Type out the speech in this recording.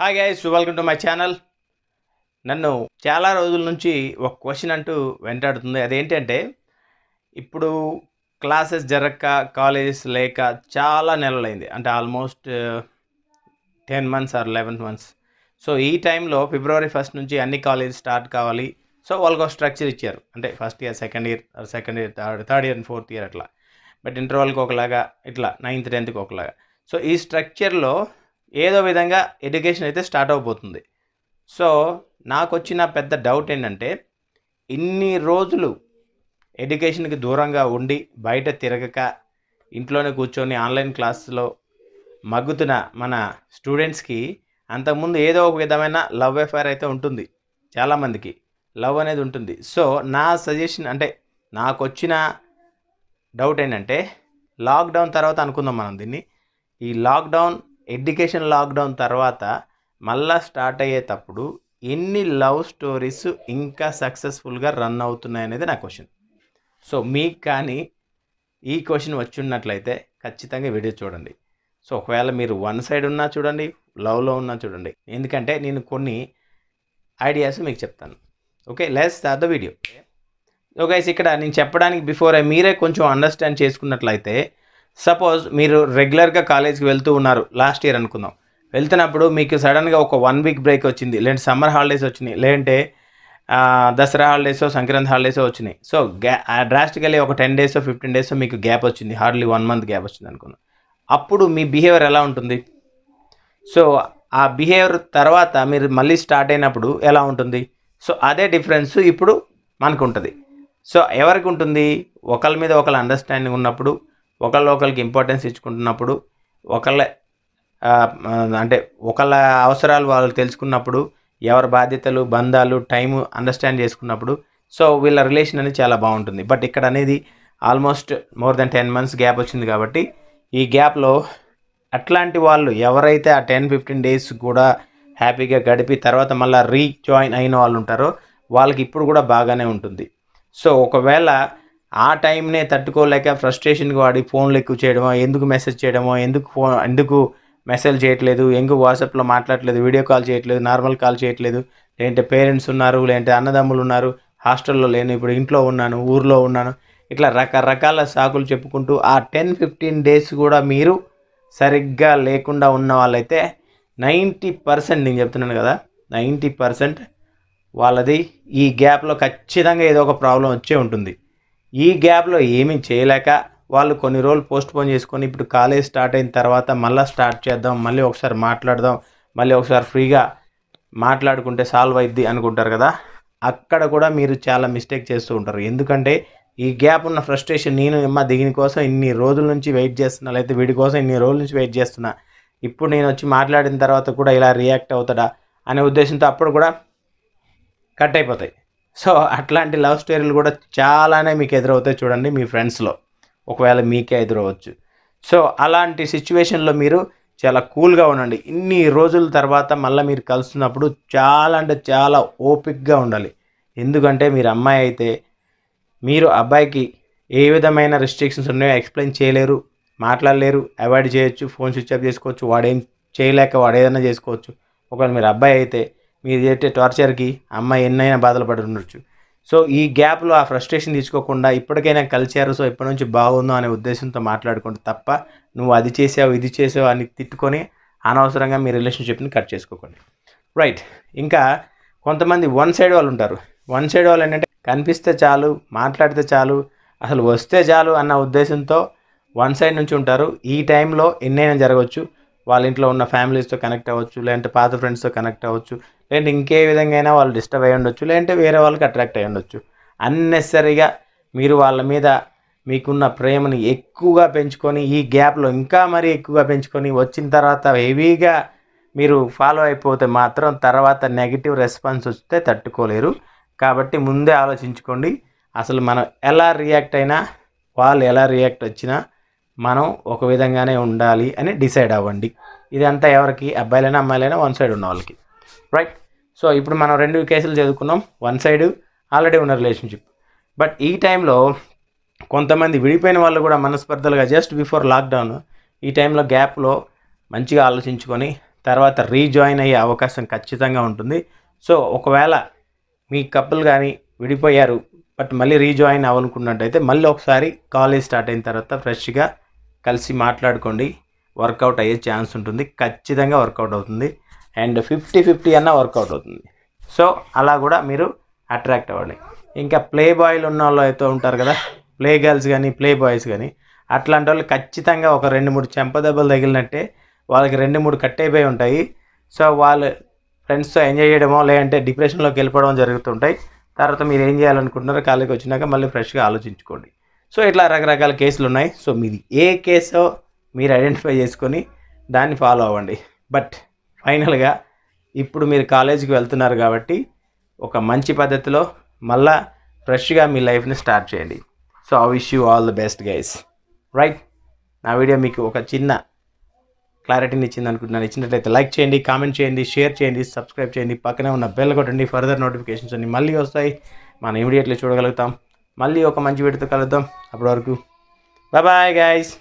hi guys welcome to my channel నన్ను చాలా రోజుల నుంచి ఒక క్వశ్చన్ అంటూ వెంటాడుతుంది అదేంటంటే ఇప్పుడు క్లాసెస్ జరగక కాలేజెస్ లేక చాలా నెలలైంది అంటే almost ten months or eleven months so ఈ టైంలో ఫిబ్రవరి ఫస్ట్ నుంచి అన్ని కాలేజ్ స్టార్ట్ కావాలి సో వాళ్ళకి ఒక స్ట్రక్చర్ ఇచ్చారు అంటే first year second year second year third third year and fourth year అట్లా బట్ ఇంటర్వల్కి ఒకలాగా ఇట్లా నైన్త్ టెన్త్కి ఒకలాగా సో ఈ స్ట్రక్చర్లో ఏదో విధంగా ఎడ్యుకేషన్ అయితే స్టార్ట్ అవబోతుంది సో నాకు వచ్చిన పెద్ద డౌట్ ఏంటంటే ఇన్ని రోజులు ఎడ్యుకేషన్కి దూరంగా ఉండి బయట తిరగక ఇంట్లోనే కూర్చొని ఆన్లైన్ క్లాసులో మగ్గుతున్న మన స్టూడెంట్స్కి అంతకుముందు ఏదో ఒక విధమైన లవ్ ఎఫైర్ అయితే ఉంటుంది చాలామందికి లవ్ అనేది ఉంటుంది సో నా సజెషన్ అంటే నాకు వచ్చిన డౌట్ ఏంటంటే లాక్డౌన్ తర్వాత అనుకుందాం మనం దీన్ని ఈ లాక్డౌన్ ఎడ్యుకేషన్ లాక్డౌన్ తర్వాత మళ్ళా స్టార్ట్ అయ్యేటప్పుడు ఎన్ని లవ్ స్టోరీస్ ఇంకా సక్సెస్ఫుల్గా రన్ అవుతున్నాయి అనేది నా క్వశ్చన్ సో మీకు కానీ ఈ క్వశ్చన్ వచ్చి ఉన్నట్లయితే ఖచ్చితంగా వీడియో చూడండి సో ఒకవేళ మీరు వన్ సైడ్ ఉన్నా చూడండి లవ్లో ఉన్నా చూడండి ఎందుకంటే నేను కొన్ని ఐడియాస్ మీకు చెప్తాను okay let's start the video okay ఇక్కడ నేను చెప్పడానికి బిఫోర్ మీరే కొంచెం అండర్స్టాండ్ చేసుకున్నట్లయితే సపోజ్ మీరు రెగ్యులర్గా కాలేజ్కి వెళ్తూ ఉన్నారు లాస్ట్ ఇయర్ అనుకుందాం వెళ్తున్నప్పుడు మీకు సడన్గా ఒక వన్ వీక్ బ్రేక్ వచ్చింది లేదంటే సమ్మర్ హాలిడేస్ వచ్చినాయి లేదంటే దసరా హాలిడేస్ సంక్రాంతి హాలిడేస్ వచ్చినాయి సో గ్యా డ్రాస్టికలీ ఒక టెన్ డేస్ ఫిఫ్టీన్ డేస్ మీకు గ్యాప్ వచ్చింది హార్డ్లీ వన్ మంత్ గ్యాప్ వచ్చింది అనుకున్నాం అప్పుడు మీ బిహేవియర్ ఎలా ఉంటుంది సో ఆ బిహేవియర్ తర్వాత మీరు మళ్ళీ స్టార్ట్ అయినప్పుడు ఎలా ఉంటుంది సో అదే డిఫరెన్స్ ఇప్పుడు మనకు ఉంటుంది సో ఎవరికి ఉంటుంది ఒకరి మీద ఒకళ్ళ అండర్స్టాండింగ్ ఉన్నప్పుడు ఒకళ్ళు ఒకరికి ఇంపార్టెన్స్ ఇచ్చుకుంటున్నప్పుడు ఒకళ్ళ అంటే ఒకళ్ళ అవసరాలు వాళ్ళు తెలుసుకున్నప్పుడు ఎవరి బాధ్యతలు బంధాలు టైము అండర్స్టాండ్ చేసుకున్నప్పుడు సో వీళ్ళ రిలేషన్ అనేది చాలా బాగుంటుంది బట్ ఇక్కడ అనేది almost more than ten months gap వచ్చింది కాబట్టి ఈ గ్యాప్లో అట్లాంటి వాళ్ళు ఎవరైతే ఆ టెన్ ఫిఫ్టీన్ డేస్ కూడా హ్యాపీగా గడిపి తర్వాత మళ్ళీ రీజాయిన్ అయిన వాళ్ళు ఉంటారో వాళ్ళకి ఇప్పుడు కూడా బాగానే ఉంటుంది సో ఒకవేళ ఆ టైంనే తట్టుకోలేక ఫ్రస్ట్రేషన్కి వాడి ఫోన్లు ఎక్కువ చేయడమో ఎందుకు మెసేజ్ చేయడమో ఎందుకు ఫోన్ ఎందుకు మెసేజ్ చేయట్లేదు ఎందుకు వాట్సాప్లో మాట్లాడట్లేదు వీడియో కాల్ చేయట్లేదు నార్మల్ కాల్ చేయట్లేదు లేదంటే పేరెంట్స్ ఉన్నారు లేదంటే అన్నదమ్ములు ఉన్నారు హాస్టల్లో లేను ఇప్పుడు ఇంట్లో ఉన్నాను ఊర్లో ఉన్నాను ఇట్లా రకరకాల సాకులు చెప్పుకుంటూ ఆ టెన్ ఫిఫ్టీన్ డేస్ కూడా మీరు సరిగ్గా లేకుండా ఉన్న వాళ్ళైతే నైంటీ పర్సెంట్ నేను చెప్తున్నాను కదా నైంటీ పర్సెంట్ వాళ్ళది ఈ గ్యాప్లో ఖచ్చితంగా ఏదో ఒక ప్రాబ్లం వచ్చే ఉంటుంది ఈ గ్యాప్లో ఏమీ చేయలేక వాళ్ళు కొన్ని రోజులు పోస్ట్ పోన్ చేసుకొని ఇప్పుడు కాలేజ్ స్టార్ట్ అయిన తర్వాత మళ్ళీ స్టార్ట్ చేద్దాం మళ్ళీ ఒకసారి మాట్లాడదాం మళ్ళీ ఒకసారి ఫ్రీగా మాట్లాడుకుంటే సాల్వ్ అయిద్ది అనుకుంటారు కదా అక్కడ కూడా మీరు చాలా మిస్టేక్ చేస్తూ ఉంటారు ఎందుకంటే ఈ గ్యాప్ ఉన్న ఫ్రస్ట్రేషన్ నేను అమ్మ దీనికోసం ఇన్ని రోజుల నుంచి వెయిట్ చేస్తున్నా లేకపోతే వీడి కోసం ఇన్ని రోజుల నుంచి వెయిట్ చేస్తున్నా ఇప్పుడు నేను వచ్చి మాట్లాడిన తర్వాత కూడా ఇలా రియాక్ట్ అవుతాడా అనే ఉద్దేశంతో అప్పుడు కూడా కట్ అయిపోతాయి సో అట్లాంటి లవ్ స్టోరీలు కూడా చాలానే మీకు ఎదురవుతాయి చూడండి మీ ఫ్రెండ్స్లో ఒకవేళ మీకే ఎదురవచ్చు సో అలాంటి సిచ్యువేషన్లో మీరు చాలా కూల్గా ఉండండి ఇన్ని రోజుల తర్వాత మళ్ళీ మీరు కలుస్తున్నప్పుడు చాలా అంటే చాలా ఓపిక్గా ఉండాలి ఎందుకంటే మీరు అమ్మాయి అయితే మీరు అబ్బాయికి ఏ విధమైన రెస్ట్రిక్షన్స్ ఉన్నాయో ఎక్స్ప్లెయిన్ చేయలేరు మాట్లాడలేరు అవాయిడ్ చేయొచ్చు ఫోన్ స్విచ్ ఆఫ్ చేసుకోవచ్చు వాడేం చేయలేక వాడు ఏదైనా చేసుకోవచ్చు ఒకవేళ మీరు అబ్బాయి అయితే మీరు చేసే టార్చర్కి అమ్మాయి ఎన్నైనా బాధలు పడి ఉండొచ్చు సో ఈ గ్యాప్లో ఆ ఫ్రస్ట్రేషన్ తీసుకోకుండా ఇప్పటికైనా కలిచారు సో ఇప్పటి నుంచి బాగుందో అనే ఉద్దేశంతో మాట్లాడుకుంటే తప్ప నువ్వు అది చేసావు ఇది చేసావు అని తిట్టుకొని అనవసరంగా మీ రిలేషన్షిప్ని కట్ చేసుకోకండి రైట్ ఇంకా కొంతమంది వన్ సైడ్ వాళ్ళు ఉంటారు వన్ సైడ్ వాళ్ళు ఏంటంటే కనిపిస్తే చాలు మాట్లాడితే చాలు అసలు వస్తే చాలు అన్న ఉద్దేశంతో వన్ సైడ్ నుంచి ఉంటారు ఈ టైంలో ఎన్నైనా జరగవచ్చు వాళ్ళ ఇంట్లో ఉన్న ఫ్యామిలీస్తో కనెక్ట్ అవ్వచ్చు లేదంటే పాత ఫ్రెండ్స్తో కనెక్ట్ అవ్వచ్చు లేదంటే ఇంకే విధంగా అయినా వాళ్ళు డిస్టర్బ్ అయ్యి ఉండొచ్చు లేదంటే వేరే వాళ్ళకి అట్రాక్ట్ అయ్యి ఉండొచ్చు అన్నెసరీగా మీరు వాళ్ళ మీద మీకున్న ప్రేమని ఎక్కువగా పెంచుకొని ఈ గ్యాప్లో ఇంకా మరీ ఎక్కువగా పెంచుకొని వచ్చిన తర్వాత హెవీగా మీరు ఫాలో అయిపోతే మాత్రం తర్వాత నెగిటివ్ రెస్పాన్స్ వస్తే తట్టుకోలేరు కాబట్టి ముందే ఆలోచించుకోండి అసలు మనం ఎలా రియాక్ట్ అయినా వాళ్ళు ఎలా రియాక్ట్ వచ్చినా మనం ఒక విధంగానే ఉండాలి అని డిసైడ్ అవ్వండి ఇదంతా ఎవరికి అబ్బాయిలైనా అమ్మాయిలైనా వన్ సైడ్ ఉన్న వాళ్ళకి రైట్ సో ఇప్పుడు మనం రెండు కేసులు చదువుకున్నాం వన్ సైడ్ ఆల్రెడీ ఉన్న రిలేషన్షిప్ బట్ ఈ టైంలో కొంతమంది విడిపోయిన వాళ్ళు కూడా మనస్పర్ధలుగా జస్ట్ బిఫోర్ లాక్డౌన్ ఈ టైంలో గ్యాప్లో మంచిగా ఆలోచించుకొని తర్వాత రీజాయిన్ అయ్యే అవకాశం ఖచ్చితంగా ఉంటుంది సో ఒకవేళ మీ కపుల్ కానీ విడిపోయారు బట్ మళ్ళీ రీజాయిన్ అవ్వాలనుకున్నట్టయితే మళ్ళీ ఒకసారి కాలేజ్ స్టార్ట్ అయిన తర్వాత ఫ్రెష్గా కలిసి మాట్లాడుకోండి వర్కౌట్ అయ్యే ఛాన్స్ ఉంటుంది ఖచ్చితంగా వర్కౌట్ అవుతుంది అండ్ ఫిఫ్టీ ఫిఫ్టీ అన్న వర్కౌట్ అవుతుంది సో అలా కూడా మీరు అట్రాక్ట్ అవ్వండి ఇంకా ప్లే బాయ్లు ఉన్న వాళ్ళు అయితే ఉంటారు కదా ప్లే గర్ల్స్ కానీ ప్లే బాయ్స్ కానీ అట్లాంటి వాళ్ళు ఖచ్చితంగా ఒక రెండు మూడు చెంపదెబ్బలు తగిలినట్టే వాళ్ళకి రెండు మూడు కట్టయిపోయి ఉంటాయి సో వాళ్ళు ఫ్రెండ్స్తో ఎంజాయ్ చేయడమో లేదంటే డిప్రెషన్లోకి వెళ్ళిపోవడం జరుగుతుంటాయి తర్వాత మీరు ఏం చేయాలనుకుంటున్నారో కాలేజీకి వచ్చినాక మళ్ళీ ఫ్రెష్గా ఆలోచించుకోండి సో ఇట్లా రకరకాల కేసులు ఉన్నాయి సో మీది ఏ కేసో మీరు ఐడెంటిఫై చేసుకొని దాన్ని ఫాలో అవ్వండి బట్ ఫైనల్గా ఇప్పుడు మీరు కాలేజీకి వెళ్తున్నారు కాబట్టి ఒక మంచి పద్ధతిలో మళ్ళా ఫ్రెష్గా మీ లైఫ్ని స్టార్ట్ చేయండి so I wish you all the best guys right నా వీడియో మీకు ఒక చిన్న క్లారిటీని ఇచ్చింది అనుకుంటున్నాను ఇచ్చినట్లయితే లైక్ చేయండి కామెంట్ చేయండి షేర్ చేయండి సబ్స్క్రైబ్ చేయండి పక్కనే ఉన్న బెల్ కొట్టండి ఫర్దర్ నోటిఫికేషన్స్ అన్ని మళ్ళీ వస్తాయి మనం ఇమీడియట్లీ చూడగలుగుతాం మళ్ళీ ఒక మంచి వీడియోతో కలుద్దాం అప్పటి వరకు బాయ్ బాయ్ గైస్